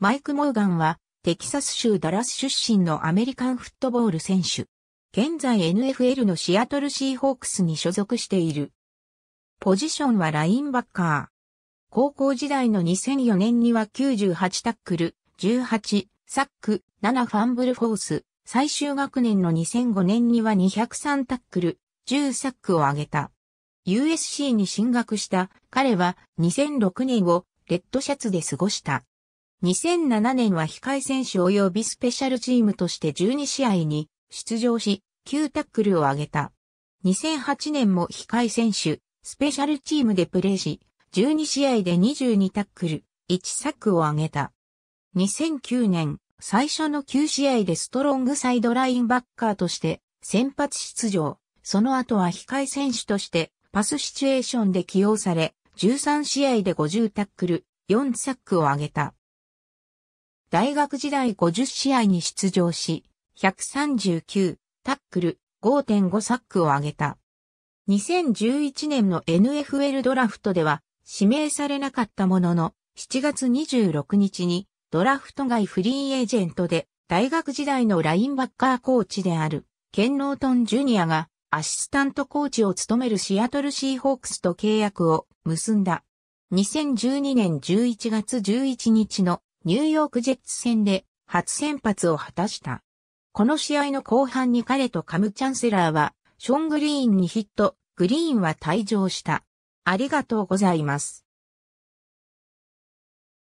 マイク・モーガンは、テキサス州ダラス出身のアメリカンフットボール選手。現在 NFL のシアトルシーホークスに所属している。ポジションはラインバッカー。高校時代の2004年には98タックル、18、サック、7ファンブルフォース、最終学年の2005年には203タックル、10サックを挙げた。USC に進学した彼は2006年をレッドシャツで過ごした。2007年は控え選手及びスペシャルチームとして12試合に出場し、9タックルを挙げた。2008年も控え選手、スペシャルチームでプレーし、12試合で22タックル、1サックを挙げた。2009年、最初の9試合でストロングサイドラインバッカーとして先発出場。その後は控え選手としてパスシチュエーションで起用され、13試合で50タックル、4サックを挙げた。大学時代50試合に出場し、139タックル、5.5サックを挙げた。2011年の NFL ドラフトでは指名されなかったものの、7月26日にドラフト外フリーエージェントで大学時代のラインバッカーコーチであるケンノートン・ジュニアがアシスタントコーチを務めるシアトルシーホークスと契約を結んだ。2012年11月11日のニューヨークジェッツ戦で初先発を果たした。この試合の後半に彼とカムチャンセラーは、ション・グリーンにヒット、グリーンは退場した。ありがとうございます。